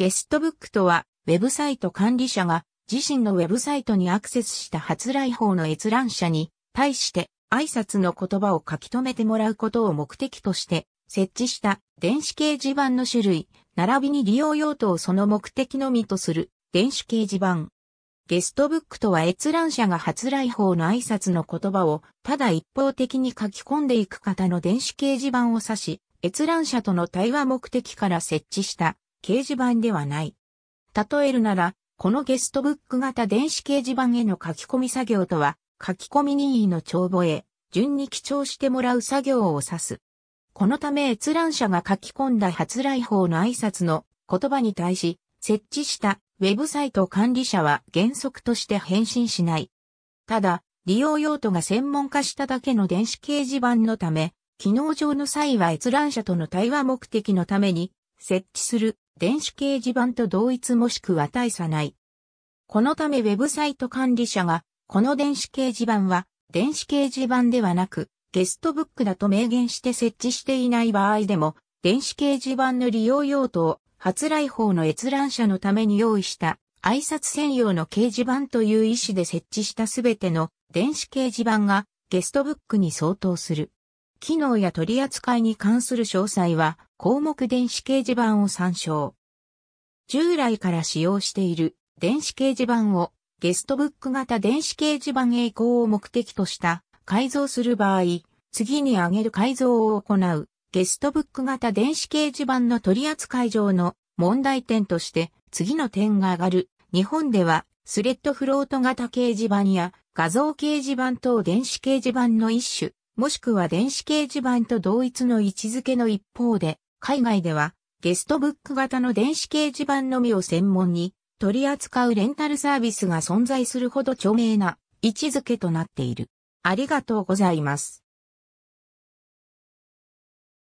ゲストブックとは、ウェブサイト管理者が自身のウェブサイトにアクセスした発来法の閲覧者に対して挨拶の言葉を書き留めてもらうことを目的として設置した電子掲示板の種類、並びに利用用途をその目的のみとする電子掲示板。ゲストブックとは閲覧者が発来法の挨拶の言葉をただ一方的に書き込んでいく方の電子掲示板を指し、閲覧者との対話目的から設置した掲示板ではない。例えるなら、このゲストブック型電子掲示板への書き込み作業とは、書き込み任意の帳簿へ、順に記帳してもらう作業を指す。このため閲覧者が書き込んだ発来法の挨拶の言葉に対し、設置したウェブサイト管理者は原則として返信しない。ただ、利用用途が専門化しただけの電子掲示板のため、機能上の際は閲覧者との対話目的のために設置する電子掲示板と同一もしくは大差ない。このためウェブサイト管理者が、この電子掲示板は、電子掲示板ではなく、ゲストブックだと明言して設置していない場合でも、電子掲示板の利用用途を、発来法の閲覧者のために用意した、挨拶専用の掲示板という意思で設置したすべての電子掲示板がゲストブックに相当する。機能や取り扱いに関する詳細は項目電子掲示板を参照。従来から使用している電子掲示板をゲストブック型電子掲示板へ移行を目的とした改造する場合、次に挙げる改造を行うゲストブック型電子掲示板の取り扱い上の問題点として次の点が上がる。日本ではスレッドフロート型掲示板や画像掲示板等電子掲示板の一種もしくは電子掲示板と同一の位置づけの一方で、海外ではゲストブック型の電子掲示板のみを専門に取り扱うレンタルサービスが存在するほど著名な位置づけとなっている。ありがとうございます。